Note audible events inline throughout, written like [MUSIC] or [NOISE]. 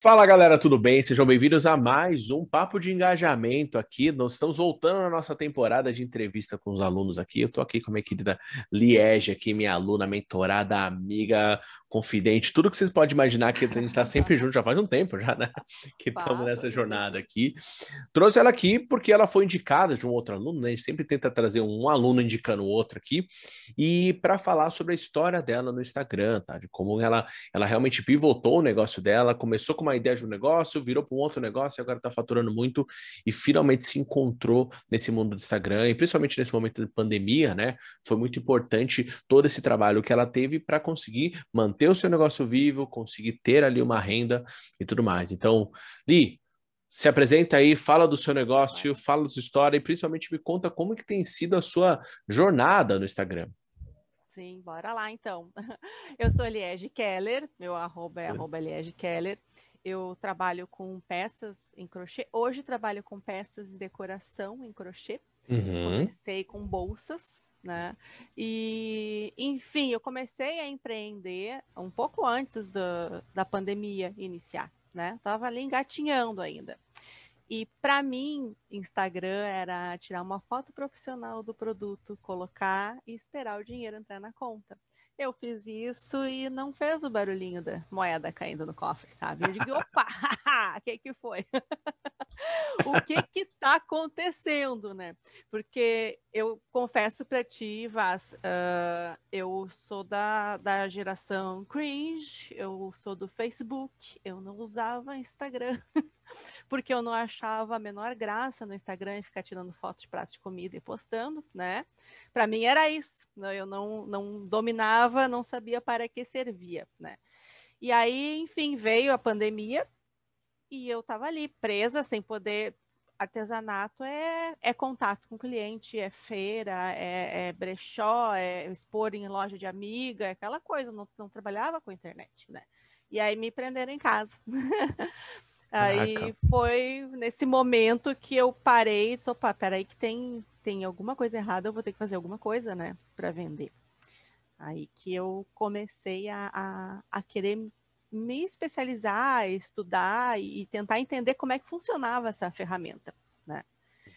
Fala galera, tudo bem? Sejam bem-vindos a mais um Papo de Engajamento aqui. Nós estamos voltando na nossa temporada de entrevista com os alunos aqui. Eu estou aqui com a minha querida Liege, aqui, minha aluna, mentorada, amiga, confidente, tudo que vocês podem imaginar que a gente está sempre junto já faz um tempo já, né? [LAUGHS] Que estamos nessa jornada aqui. Trouxe ela aqui porque ela foi indicada de um outro aluno, né? A gente sempre tenta trazer um aluno indicando o outro aqui e para falar sobre a história dela no Instagram, tá? De como ela, ela realmente pivotou o negócio dela, começou com uma ideia de um negócio, virou para um outro negócio, e agora está faturando muito e finalmente se encontrou nesse mundo do Instagram e principalmente nesse momento de pandemia, né? Foi muito importante todo esse trabalho que ela teve para conseguir manter manter o seu negócio vivo, conseguir ter ali uma renda e tudo mais. Então, Li, se apresenta aí, fala do seu negócio, fala da sua história e principalmente me conta como que tem sido a sua jornada no Instagram. Sim, bora lá então. [LAUGHS] Eu sou Liege Keller, meu arroba é arroba Liege Keller. Eu trabalho com peças em crochê. Hoje trabalho com peças de decoração em crochê. Uhum. Comecei com bolsas, né? E, enfim, eu comecei a empreender um pouco antes do, da pandemia iniciar, né? Tava ali engatinhando ainda. E para mim, Instagram era tirar uma foto profissional do produto, colocar e esperar o dinheiro entrar na conta. Eu fiz isso e não fez o barulhinho da moeda caindo no cofre, sabe? Eu digo, opa, o [LAUGHS] que que foi? [LAUGHS] [LAUGHS] o que está acontecendo, né? Porque eu confesso para ti, Vaz, uh, eu sou da, da geração cringe, eu sou do Facebook, eu não usava Instagram, [LAUGHS] porque eu não achava a menor graça no Instagram e ficar tirando fotos de pratos de comida e postando, né? Para mim era isso, né? eu não, não dominava, não sabia para que servia, né? E aí, enfim, veio a pandemia, e eu estava ali presa, sem poder. Artesanato é, é contato com o cliente, é feira, é, é, brechó, é expor em loja de amiga, é aquela coisa. Não, não trabalhava com internet, né? E aí me prenderam em casa. [LAUGHS] aí foi nesse momento que eu parei disse, opa, peraí que tem, tem alguma coisa errada, eu vou ter que fazer alguma coisa, né, para vender. Aí que eu comecei a, a, a, querer me especializar, estudar e tentar entender como é que funcionava essa ferramenta, né?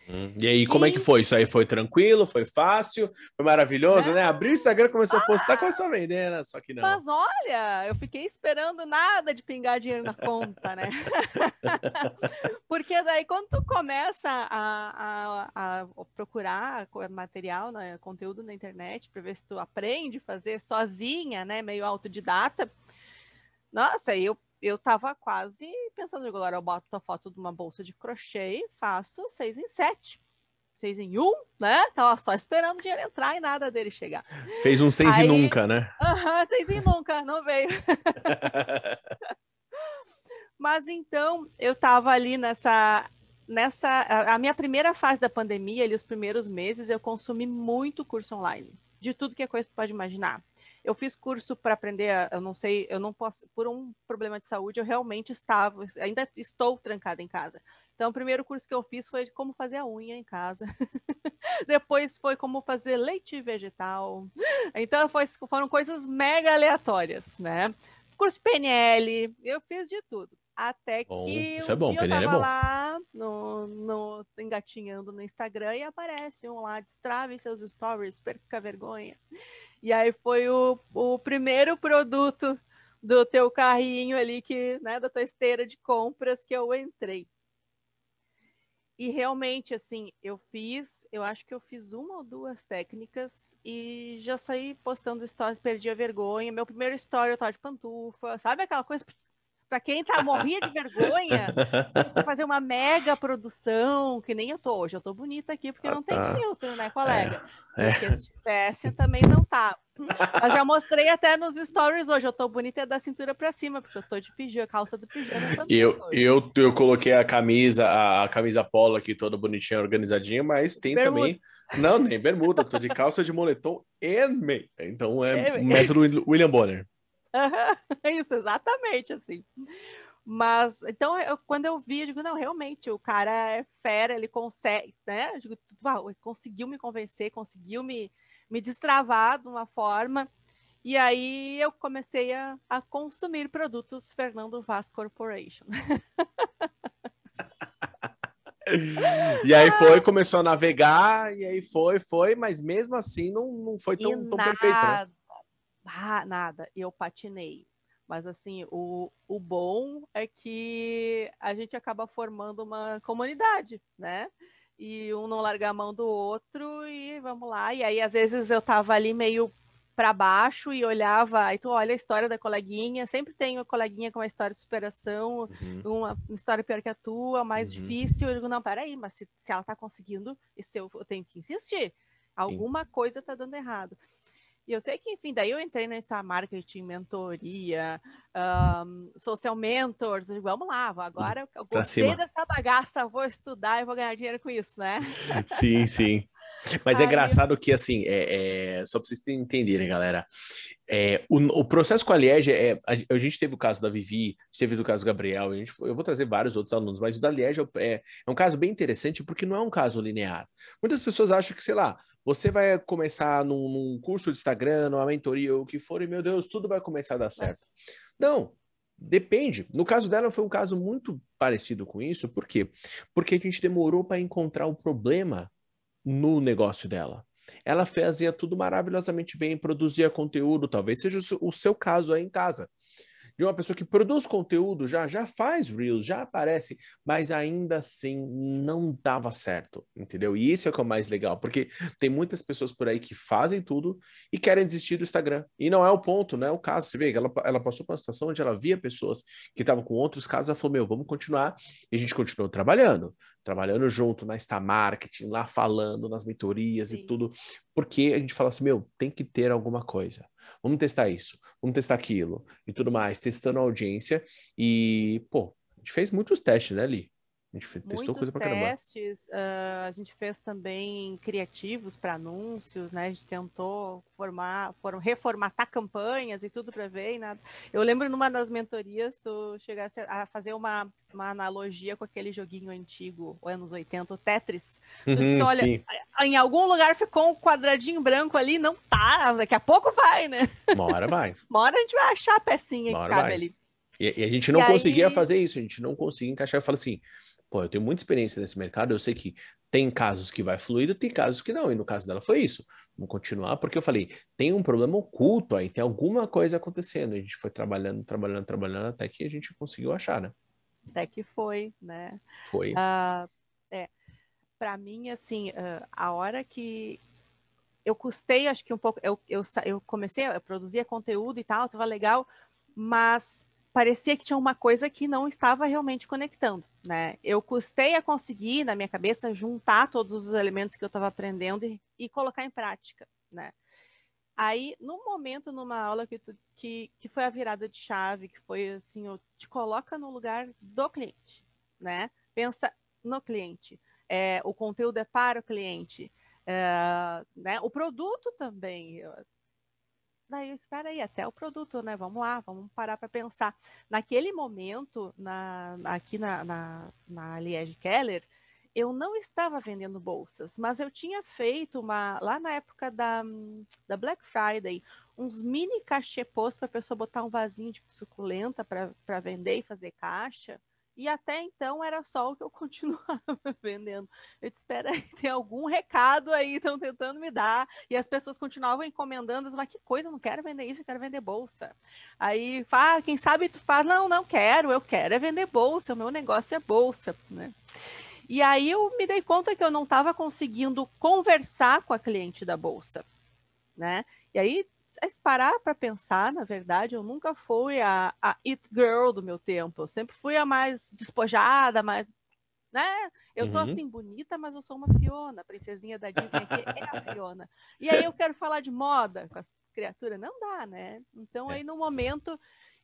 Hum. E aí, e... como é que foi? Isso aí foi tranquilo, foi fácil, foi maravilhoso, é. né? Abriu o Instagram, começou ah, a postar, ah! começou a vender, né? Só que não. Mas olha, eu fiquei esperando nada de pingar dinheiro na conta, né? [LAUGHS] Porque daí, quando tu começa a, a, a procurar material, né, conteúdo na internet, para ver se tu aprende a fazer sozinha, né? Meio autodidata, nossa, eu eu tava quase pensando, agora eu boto a foto de uma bolsa de crochê, faço seis em sete. Seis em um, né? Tava só esperando o dinheiro entrar e nada dele chegar. Fez um seis Aí... e nunca, né? Aham, seis e nunca, não veio. [LAUGHS] Mas então, eu tava ali nessa nessa a minha primeira fase da pandemia, ali os primeiros meses, eu consumi muito curso online, de tudo que a é coisa pode imaginar. Eu fiz curso para aprender, eu não sei, eu não posso, por um problema de saúde, eu realmente estava, ainda estou trancada em casa. Então, o primeiro curso que eu fiz foi como fazer a unha em casa. [LAUGHS] Depois foi como fazer leite vegetal. Então, foi, foram coisas mega aleatórias, né? Curso PNL, eu fiz de tudo. Até bom, que isso é bom, dia eu é tava é bom. lá no, no, engatinhando no Instagram e aparece um lá, destrave seus stories, perca a vergonha. E aí foi o, o primeiro produto do teu carrinho ali, que, né, da tua esteira de compras que eu entrei. E realmente, assim, eu fiz, eu acho que eu fiz uma ou duas técnicas e já saí postando stories, perdi a vergonha. Meu primeiro story eu tava de pantufa, sabe aquela coisa para quem tá morria de vergonha, fazer uma mega produção, que nem eu tô hoje. Eu tô bonita aqui porque ah, não tá. tem filtro, né, é, colega? É, é. Porque se tivesse, também não tá. Mas já mostrei até nos stories hoje. Eu tô bonita da cintura para cima, porque eu tô de pijama, calça do pijama. Eu, eu, eu coloquei a camisa, a, a, camisa polo aqui toda bonitinha, organizadinha, mas tem bermuda. também. Não, nem bermuda, tô de calça de moletom e meia. Então é, é. mestre William Bonner. Uhum, [LAUGHS] isso, exatamente assim. Mas, então, eu, quando eu vi, eu digo, não, realmente, o cara é fera, ele consegue, né? Eu digo, conseguiu me convencer, conseguiu me, me destravar de uma forma. E aí eu comecei a, a consumir produtos Fernando Vaz Corporation. [LAUGHS] e aí foi, começou a navegar, e aí foi, foi, mas mesmo assim não, não foi tão, tão perfeito. Né? Ah, nada, eu patinei. Mas assim, o, o bom é que a gente acaba formando uma comunidade, né? E um não larga a mão do outro e vamos lá. E aí, às vezes, eu tava ali meio para baixo e olhava, aí tu olha a história da coleguinha, sempre tem uma coleguinha com uma história de superação, uhum. uma, história pior que a tua, mais uhum. difícil. Eu digo, não, peraí, mas se, se ela tá conseguindo, eu, eu tenho que insistir, alguma Sim. coisa tá dando errado. E eu sei que, enfim, daí eu entrei na Star Marketing, mentoria, um, social mentors, vamos lá, agora eu gostei dessa bagaça, vou estudar e vou ganhar dinheiro com isso, né? [LAUGHS] Sim, sim. Mas é Aí... é engraçado que, assim, é, é, só para vocês entenderem, né, galera, é, o, o, processo com a Liege, é, a, a, gente teve o caso da Vivi, teve o caso do Gabriel, gente, eu vou trazer vários outros alunos, mas o da Liege é, é, um caso bem interessante porque não é um caso linear. Muitas pessoas acham que, sei lá, você vai começar num, num curso de Instagram, numa mentoria, o que for, e meu Deus, tudo vai começar a dar certo. Não, Depende. No caso dela foi um caso muito parecido com isso, por quê? Porque a gente demorou para encontrar o problema no negócio dela. Ela fazia tudo maravilhosamente bem, produzia conteúdo, talvez seja o seu caso aí em casa de uma pessoa que produz conteúdo, já, já faz Reels, já aparece, mas ainda assim não dava certo, entendeu? E isso é o que é mais legal, porque tem muitas pessoas por aí que fazem tudo e querem desistir do Instagram. E não é o ponto, não é o caso. Você vê que ela, ela passou por uma situação onde ela via pessoas que estavam com outros casos, ela falou: meu, vamos continuar. E a gente continuou trabalhando, trabalhando junto na Star Marketing, lá falando nas mentorias Sim. e tudo, porque a gente fala assim, meu, tem que ter alguma coisa. Vamos testar isso, vamos testar aquilo e tudo mais, testando a audiência. E, pô, a gente fez muitos testes, né, Li? A gente fez, testou coisa pra testes, Uh, a gente fez também criativos para anúncios, né? A gente tentou formar, foram reformatar campanhas e tudo para ver e nada. Eu lembro numa das mentorias tu chegasse a fazer uma, uma analogia com aquele joguinho antigo, anos 80, o Tetris. Tu disse, uhum, olha, sim. em algum lugar ficou um quadradinho branco ali, não tá, daqui a pouco vai, né? mora mais vai. [LAUGHS] a gente vai achar a pecinha que cabe vai. ali. E, e, a gente não e conseguia aí... fazer isso, a gente não conseguia encaixar. Eu falo assim, pô, eu tenho muita experiência nesse mercado, eu sei que tem casos que vai fluido, tem casos que não, e no caso dela foi isso. Vamos continuar, porque eu falei, tem um problema oculto aí, tem alguma coisa acontecendo. A gente foi trabalhando, trabalhando, trabalhando, até que a gente conseguiu achar, né? Até que foi, né? Foi. Uh, é, para mim, assim, uh, a hora que eu custei, acho que um pouco, eu, eu, eu comecei, eu produzia conteúdo e tal, estava legal, mas parecia que tinha uma coisa que não estava realmente conectando. Né? Eu custei a conseguir, na minha cabeça, juntar todos os elementos que eu estava aprendendo e, e, colocar em prática. Né? Aí, no momento, numa aula que, tu, que, que foi a virada de chave, que foi assim, eu te coloca no lugar do cliente, né? Pensa no cliente. É, o conteúdo é para o cliente. É, né? O produto também daí eu espera aí, até o produto, né? Vamos lá, vamos parar para pensar. Naquele momento, na, aqui na, na, na Liege Keller, eu não estava vendendo bolsas, mas eu tinha feito uma lá na época da, da Black Friday uns mini cachepôs para a pessoa botar um vasinho de suculenta para vender e fazer caixa. E até então era só o que eu [LAUGHS] continuava vendendo. Eu te espero aí, tem algum recado aí, estão tentando me dar. E as pessoas continuavam encomendando, mas que coisa, eu não quero vender isso, eu quero vender bolsa. Aí, ah, quem sabe tu faz, não, não quero, eu quero é vender bolsa, o meu negócio é bolsa, né? E aí eu me dei conta que eu não estava conseguindo conversar com a cliente da bolsa, né? E aí é, se parar para pensar, na verdade, eu nunca fui a, a it girl do meu tempo. Eu sempre fui a mais despojada, mais né? Eu uhum. tô assim bonita, mas eu sou uma Fiona, a princesinha da Disney que é a Fiona. E aí eu quero falar de moda com as criaturas, não dá, né? Então é. aí no momento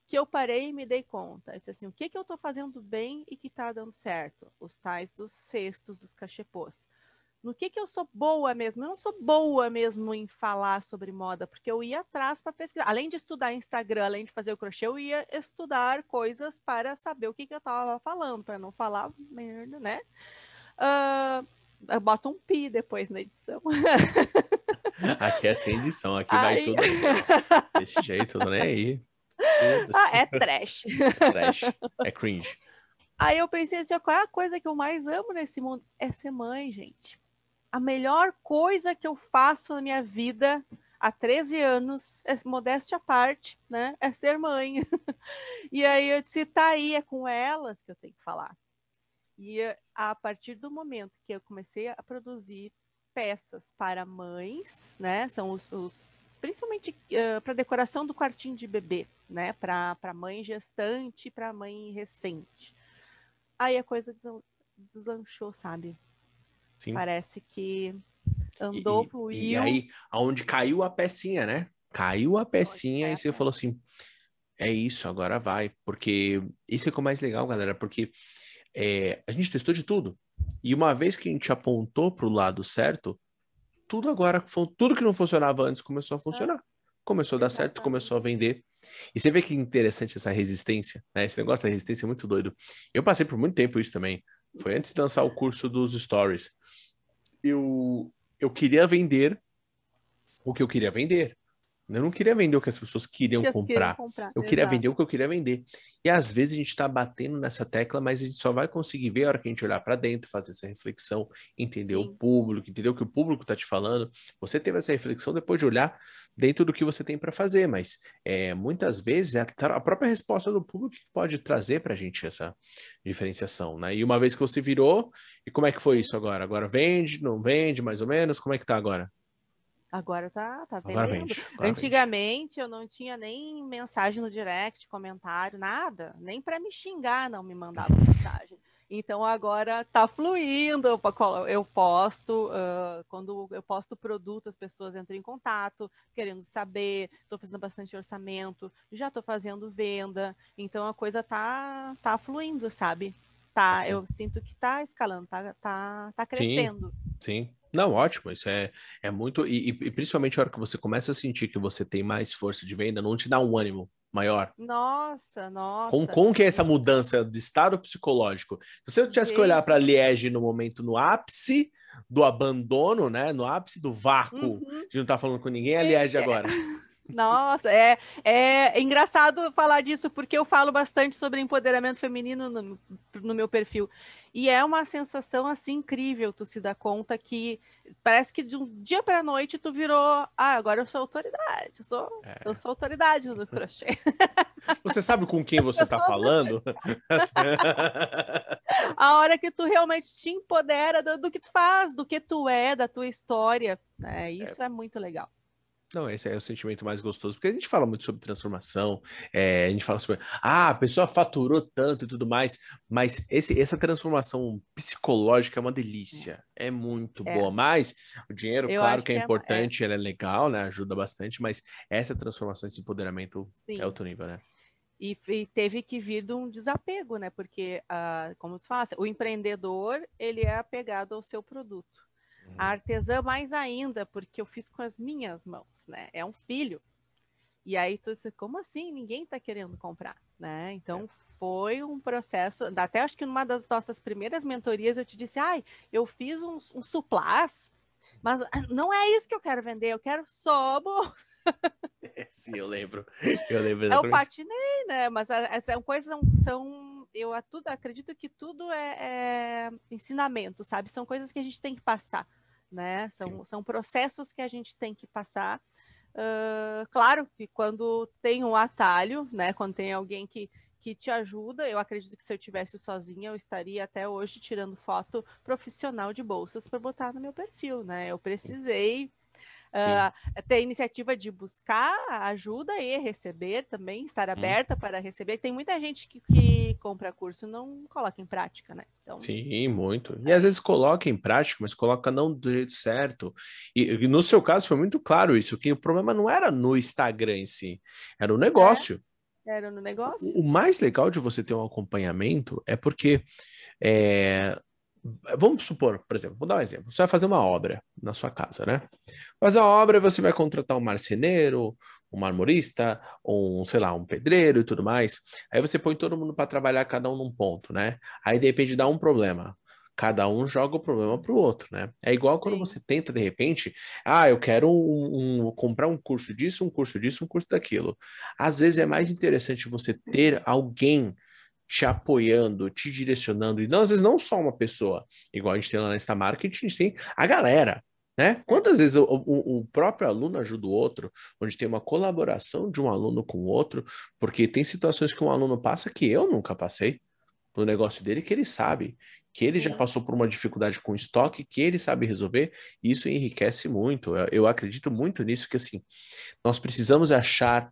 que eu parei e me dei conta, eu disse assim, o que que eu tô fazendo bem e que tá dando certo? Os tais dos cestos, dos cachepôs no que, que eu sou boa mesmo. Eu não sou boa mesmo em falar sobre moda, porque eu ia atrás para pesquisar. Além de estudar Instagram, além de fazer o crochê, eu ia estudar coisas para saber o que, que eu estava falando, para não falar merda, né? Uh, eu boto um pi depois na edição. [LAUGHS] Aqui é sem edição, aqui vai tudo assim, desse jeito, não é aí. Ah, assim. é trash. É trash, é cringe. Aí eu pensei assim, qual é a coisa que eu mais amo nesse mundo? É ser mãe, gente a melhor coisa que eu faço na minha vida há 13 anos, é, modéstia à parte, né? É ser mãe. [LAUGHS] e aí eu disse, tá aí, é com elas que eu tenho que falar. E a partir do momento que eu comecei a produzir peças para mães, né? São os, os principalmente uh, eh, para decoração do quartinho de bebê, né? Para mãe gestante, para mãe recente. Aí a coisa deslanchou, sabe? Sim. Parece que andou, e, fluiu. E aí, aonde caiu a pecinha, né? Caiu a pecinha e você falou assim: é isso, agora vai. Porque isso é o é mais legal, galera, porque é, a gente testou de tudo. E uma vez que a gente apontou para o lado certo, tudo agora, tudo que não funcionava antes começou a é. funcionar. Começou a dar certo, começou a vender. E você vê que interessante essa resistência, né? Esse negócio da resistência é muito doido. Eu passei por muito tempo isso também. Foi antes de lançar o curso dos stories. Eu, eu queria vender o que eu queria vender. Eu não queria vender o que as pessoas queriam, que comprar. comprar. Eu Exato. queria vender o que eu queria vender. E às vezes a gente está batendo nessa tecla, mas a gente só vai conseguir ver a hora que a gente olhar para dentro, fazer essa reflexão, entender Sim. o público, entender o que o público está te falando. Você teve essa reflexão depois de olhar dentro do que você tem para fazer, mas é, muitas vezes é a, própria resposta do público que pode trazer para a gente essa diferenciação, né? E uma vez que você virou, e como é que foi isso agora? Agora vende, não vende, mais ou menos? Como é que está agora? Agora tá, tá vendo. Agora vende, agora Antigamente vende. eu não tinha nem mensagem no direct, comentário, nada. Nem para me xingar não me mandava uhum. mensagem. Então agora tá fluindo. Eu posto, uh, quando eu posto produto, as pessoas entram em contato, querendo saber. Estou fazendo bastante orçamento, já estou fazendo venda. Então a coisa tá, tá fluindo, sabe? Tá, assim. eu sinto que tá escalando, tá, tá, tá crescendo. Sim, sim. Não, ótimo, isso é, é muito. E, e, principalmente a hora que você começa a sentir que você tem mais força de venda, não te dá um ânimo maior. Nossa, nossa. Com, com que é essa mudança de estado psicológico? Se eu tivesse que olhar para Liege no momento no ápice do abandono, né? No ápice do vácuo uhum. de não estar tá falando com ninguém, a é, Liege é. agora. Nossa, é, é engraçado falar disso, porque eu falo bastante sobre empoderamento feminino no, no, meu perfil. E é uma sensação assim incrível, tu se dá conta que parece que de um dia para a noite tu virou, ah, agora eu sou autoridade, eu sou, é. eu sou autoridade no crochê. [LAUGHS] Você sabe com quem você está falando? [LAUGHS] a hora que tu realmente te empodera do, do, que tu faz, do que tu é, da tua história. Né? É. Isso é, é muito legal. Não, esse é o sentimento mais gostoso, porque a gente fala muito sobre transformação, é, a gente fala sobre, ah, a pessoa faturou tanto e tudo mais, mas esse, essa transformação psicológica é uma delícia, é muito é. boa, mas o dinheiro, Eu claro que, é, é, é importante, ela é legal, né, ajuda bastante, mas essa transformação, esse empoderamento é Sim. é outro nível, né? E, e, teve que vir de um desapego, né, porque, ah, como tu fala, o empreendedor, ele é apegado ao seu produto, Uhum. A artesã mais ainda, porque eu fiz com as minhas mãos, né? É um filho. E aí tu disse, como assim? Ninguém está querendo comprar, né? Então é. foi um processo, até acho que numa das nossas primeiras mentorias eu te disse, ai, eu fiz um, um suplás, mas ah, não é isso que eu quero vender, eu quero só bolsa. [LAUGHS] Sim, eu lembro, eu lembro. É eu patinei, né? Mas as, ah, é, coisas, coisas são eu tudo, acredito que tudo é, é, ensinamento, sabe? São coisas que a gente tem que passar, né? São, são processos que a gente tem que passar. Uh, claro que quando tem um atalho, né? Quando tem alguém que, que te ajuda, eu acredito que se eu tivesse sozinha, eu estaria até hoje tirando foto profissional de bolsas para botar no meu perfil, né? Eu precisei Uh, ter iniciativa de buscar ajuda e receber também, estar uhum. aberta hum. para receber. Tem muita gente que, que compra curso e não coloca em prática, né? Então... Sim, muito. E é às vezes coloca em prática, mas coloca não do jeito certo. E, e no seu caso foi muito claro isso, que o problema não era no Instagram em si, era é, o negócio. É, era no negócio. O, o mais legal de você ter um acompanhamento é porque é, Vamos supor, por exemplo, vou dar um exemplo. Você vai fazer uma obra na sua casa, né? Fazer a obra você vai contratar um marceneiro, um marmorista, um, sei lá, um pedreiro e tudo mais. Aí você põe todo mundo para trabalhar cada um num ponto, né? Aí de repente dá um problema. Cada um joga o problema pro outro, né? É igual quando você tenta, de repente, ah, eu quero um, um, comprar um curso disso, um curso disso, um curso daquilo. Às vezes é mais interessante você ter alguém te apoiando, te direcionando, e não, às vezes não só uma pessoa, igual a gente tem lá na Insta Marketing, a gente tem a galera, né? É. Quantas vezes o, o, o, próprio aluno ajuda o outro, onde tem uma colaboração de um aluno com o outro, porque tem situações que um aluno passa que eu nunca passei no negócio dele, que ele sabe, que ele já é. passou por uma dificuldade com estoque, que ele sabe resolver, e isso enriquece muito. Eu, eu acredito muito nisso, que assim, nós precisamos achar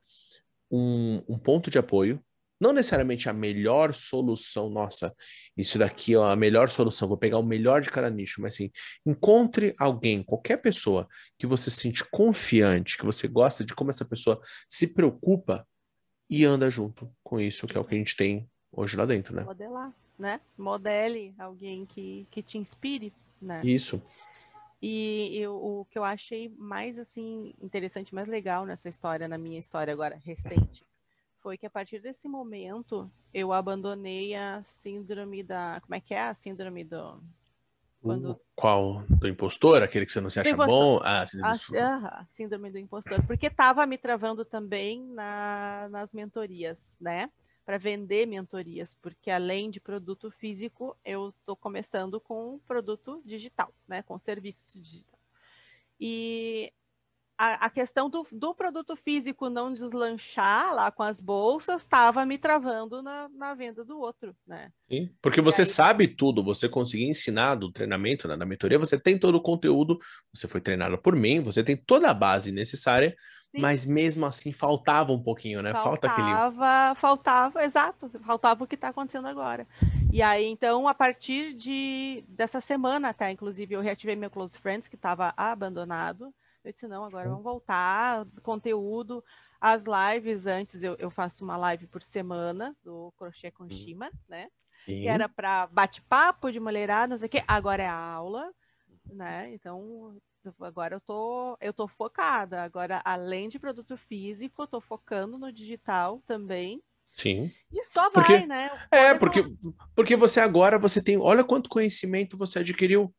um, um ponto de apoio, não necessariamente a melhor solução, nossa, isso daqui é a melhor solução, vou pegar o melhor de cada nicho, mas assim, encontre alguém, qualquer pessoa que você sente confiante, que você gosta de como essa pessoa se preocupa e anda junto com isso, que é o que a gente tem hoje lá dentro, né? Modelar, né? Modele alguém que, que te inspire, né? Isso. E eu, o que eu achei mais, assim, interessante, mais legal nessa história, na minha história agora recente, foi que a partir desse momento eu abandonei a síndrome da. Como é que é a síndrome do. Quando... Qual? Do impostor? Aquele que você não se acha bom? Ah, síndrome, a, do... Ah, síndrome do impostor. Porque estava me travando também na, nas mentorias, né? Para vender mentorias, porque além de produto físico, eu estou começando com produto digital, né? Com serviço digital. E a, a questão do, do, produto físico não deslanchar lá com as bolsas estava me travando na, na, venda do outro, né? Sim, porque e você aí... sabe tudo, você conseguiu ensinar do treinamento, na, né? na mentoria, você tem todo o conteúdo, você foi treinado por mim, você tem toda a base necessária, Sim. mas mesmo assim faltava um pouquinho, né? Faltava, Falta aquele... Faltava, exato, faltava o que está acontecendo agora. E aí, então, a partir de, dessa semana até, inclusive, eu reativei meu Close Friends, que estava abandonado, eu disse, não, agora uhum. vamos voltar, conteúdo, as lives antes, eu, eu faço uma live por semana do Crochê com uhum. Shima, né? Sim. Que era para bate-papo de mulherada, não sei o quê, agora é aula, né? Então, agora eu tô, eu tô focada. Agora, além de produto físico, eu tô focando no digital também. Sim. E só vai, porque, né? É, é, porque, porque você agora, você tem, olha quanto conhecimento você adquiriu.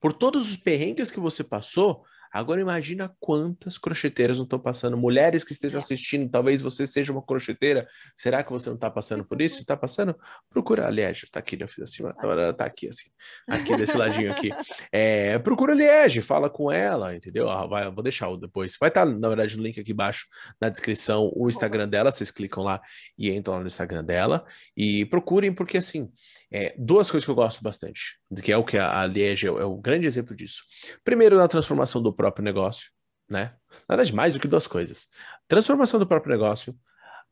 Por todos os perrengues que você passou, Agora imagina quantas crocheteiras não estão passando. Mulheres que estejam é. assistindo, talvez você seja uma crocheteira. Será que você não está passando por isso? Está passando? Procura, a Liege, está aqui, já né? fiz acima, ela está aqui assim, aqui desse ladinho aqui. É, procura a Liege, fala com ela, entendeu? Ah, vai, vou deixar o depois. Vai estar, tá, na verdade, no link aqui embaixo na descrição o Instagram dela. Vocês clicam lá e entram lá no Instagram dela. E procurem, porque assim, é, duas coisas que eu gosto bastante que é o que a, Liege é, é, o grande exemplo disso. Primeiro, na transformação do próprio negócio, né? Nada de mais do que duas coisas. Transformação do próprio negócio,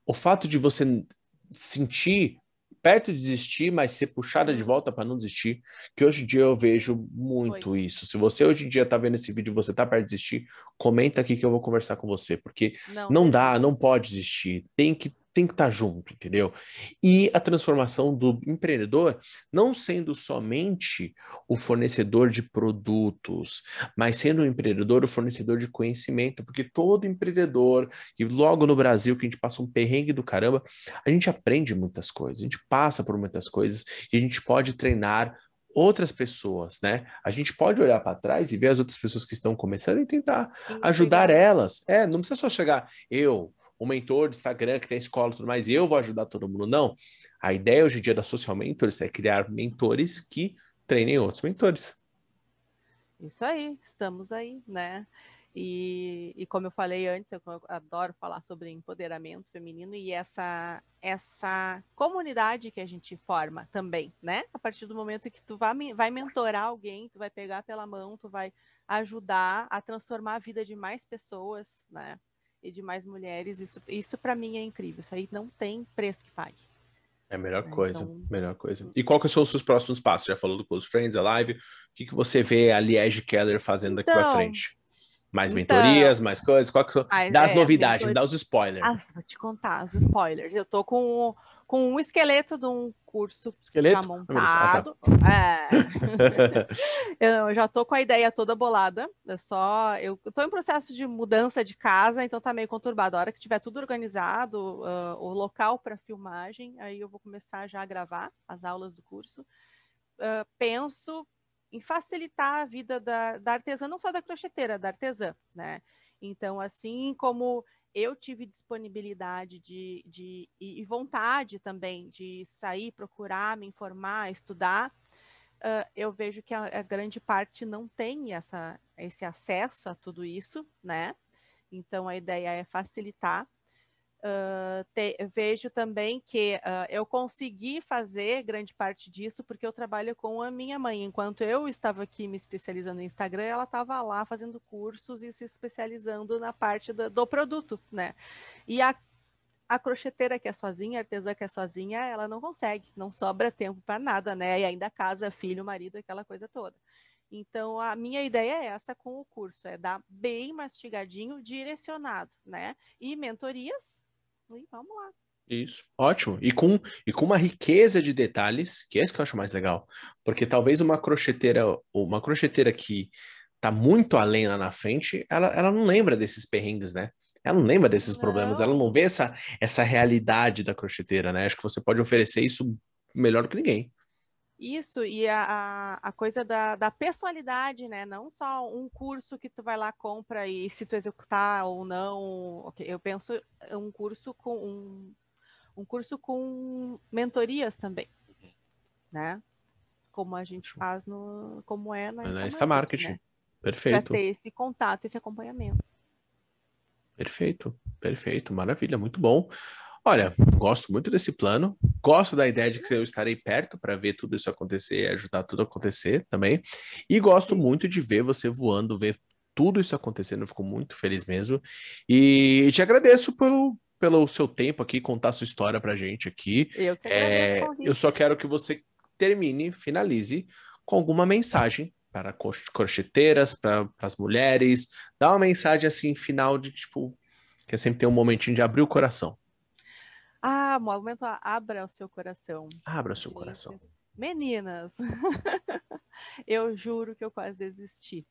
o fato de você sentir perto de desistir, mas ser puxada de volta para não desistir, que hoje em dia eu vejo muito Foi. isso. Se você hoje em dia está vendo esse vídeo e você está perto de desistir, comenta aqui que eu vou conversar com você, porque não, não dá, não pode desistir. Tem que tem que estar tá junto, entendeu? E a transformação do empreendedor não sendo somente o fornecedor de produtos, mas sendo o empreendedor o fornecedor de conhecimento, porque todo empreendedor, e logo no Brasil, que a gente passa um perrengue do caramba, a gente aprende muitas coisas, a gente passa por muitas coisas e a gente pode treinar outras pessoas, né? A gente pode olhar para trás e ver as outras pessoas que estão começando e tentar Sim, ajudar elas. É, não precisa só chegar eu, um mentor de Instagram que tem escola e tudo mais, e eu vou ajudar todo mundo. Não. A ideia hoje em dia da Social Mentors é criar mentores que treinem outros mentores. Isso aí, estamos aí, né? E, e, como eu falei antes, eu adoro falar sobre empoderamento feminino e essa essa comunidade que a gente forma também, né? A partir do momento que tu vai, vai mentorar alguém, tu vai pegar pela mão, tu vai ajudar a transformar a vida de mais pessoas, né? e de mais mulheres, isso, isso para mim é incrível. Isso aí não tem preço que pague. É a melhor é, coisa, então... melhor coisa. Hum. E qual que são os seus próximos passos? Já falou do Close Friends, a live. O que, que você vê a Liege Keller fazendo daqui então, para frente? Mais então, mentorias, mais coisas, qual que... dá as é, assim, novidades, mentor... dá os spoilers. Ah, vou te contar os spoilers. Eu tô com, com um esqueleto de um curso esqueleto? Ah, ah, tá montado. Ah, tá. É. [LAUGHS] eu já tô com a ideia toda bolada. É só eu tô em processo de mudança de casa, então tá meio conturbado. A hora que tiver tudo organizado, uh, o local para filmagem, aí eu vou começar já a gravar as aulas do curso. Uh, penso em facilitar a vida da, da artesã, não só da crocheteira, da artesã, né? Então, assim como eu tive disponibilidade de, de, e vontade também de sair, procurar, me informar, estudar, uh, eu vejo que a, a, grande parte não tem essa, esse acesso a tudo isso, né? Então, a ideia é facilitar te, vejo também que uh, eu consegui fazer grande parte disso porque eu trabalho com a minha mãe. Enquanto eu estava aqui me especializando no Instagram, ela estava lá fazendo cursos e se especializando na parte do, do produto, né? E a, a crocheteira que é sozinha, a artesã que é sozinha, ela não consegue, não sobra tempo para nada, né? E ainda casa, filho, marido, aquela coisa toda. Então, a minha ideia é essa com o curso, é dar bem mastigadinho, direcionado, né? E mentorias e vamos lá. Isso, ótimo. E com, e com uma riqueza de detalhes, que é isso que eu acho mais legal. Porque talvez uma crocheteira, uma crocheteira que tá muito além lá na frente, ela, ela não lembra desses perrengues, né? Ela não lembra desses não. problemas, ela não vê essa, essa realidade da crocheteira, né? Acho que você pode oferecer isso melhor do que ninguém. Isso, e a, a coisa da, da personalidade, né? Não só um curso que tu vai lá, compra e se tu executar ou não. Okay, eu penso um curso com um, um curso com mentorias também, uhum. né? Como a gente faz no. Como é na, na Insta né, Marketing. Né? Perfeito. ter esse contato, esse acompanhamento. Perfeito, perfeito, maravilha, muito bom. Olha, gosto muito desse plano, gosto da ideia de que eu estarei perto para ver tudo isso acontecer, e ajudar tudo a acontecer também, e gosto muito de ver você voando, ver tudo isso acontecendo, eu fico muito feliz mesmo, e te agradeço pelo, pelo seu tempo aqui, contar sua história para a gente aqui. Eu, que é, eu só quero que você termine, finalize com alguma mensagem para crocheteiras, para as mulheres, dá uma mensagem assim final de tipo que é sempre tem um momentinho de abrir o coração. Ah, momento abra o seu coração. Abra o seu Gente, coração. Meninas, [LAUGHS] eu juro que eu quase desisti.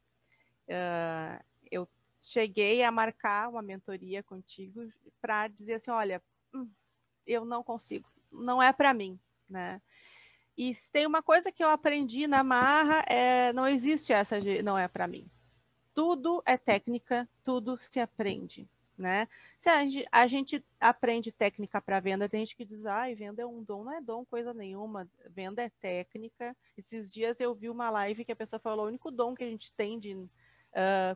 Uh, eu cheguei a marcar uma mentoria contigo para dizer assim, olha, hum, eu não consigo, não é para mim, né? E se tem uma coisa que eu aprendi na marra, é, não existe essa, não é para mim. Tudo é técnica, tudo se aprende né? Se a gente, a gente aprende técnica para venda, tem gente que diz, ah, venda é um dom, não é dom coisa nenhuma, venda é técnica. Esses dias eu vi uma live que a pessoa falou, o único dom que a gente tem de uh,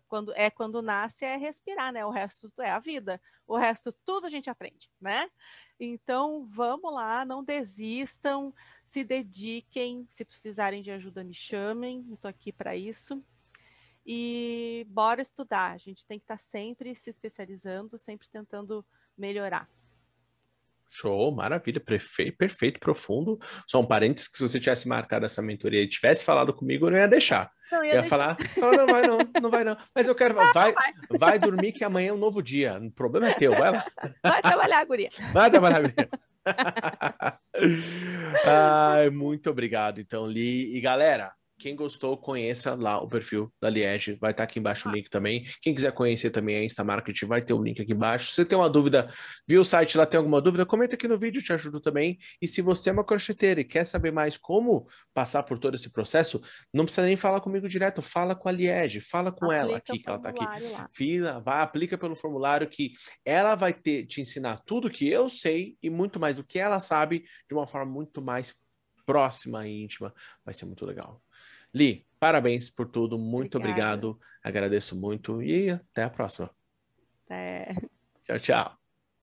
quando é quando nasce é respirar, né? O resto é a vida, o resto tudo a gente aprende, né? Então vamos lá, não desistam, se dediquem, se precisarem de ajuda me chamem, estou aqui para isso e bora estudar. A gente tem que estar tá sempre se especializando, sempre tentando melhorar. Show, maravilha, perfeito, perfeito, profundo. Só um parênteses que se você tivesse marcado essa mentoria e tivesse falado comigo, eu não ia deixar. Não, ia, eu ia deixar. falar, falar, não vai não, não vai não. Mas eu quero, [LAUGHS] não, vai, vai, vai. dormir que amanhã é um novo dia. O problema é teu, vai lá. [LAUGHS] Vai trabalhar, guria. Vai trabalhar, guria. [LAUGHS] Ai, muito obrigado, então, Li. E galera, quem gostou, conheça lá o perfil da Liege, vai estar tá aqui embaixo o ah. link também. Quem quiser conhecer também a Insta Marketing, vai ter o link aqui embaixo. Se você tem uma dúvida, viu o site lá, tem alguma dúvida, comenta aqui no vídeo, te ajudo também. E se você é uma crocheteira e quer saber mais como passar por todo esse processo, não precisa nem falar comigo direto, fala com a Liege, fala com aplica ela aqui, que ela está aqui. Fila, vai, aplica pelo formulário que ela vai ter, te ensinar tudo que eu sei e muito mais do que ela sabe de uma forma muito mais próxima e íntima. Vai ser muito legal. Li, parabéns por tudo, muito Obrigada. obrigado, agradeço muito e até a próxima. Até. Tchau, tchau.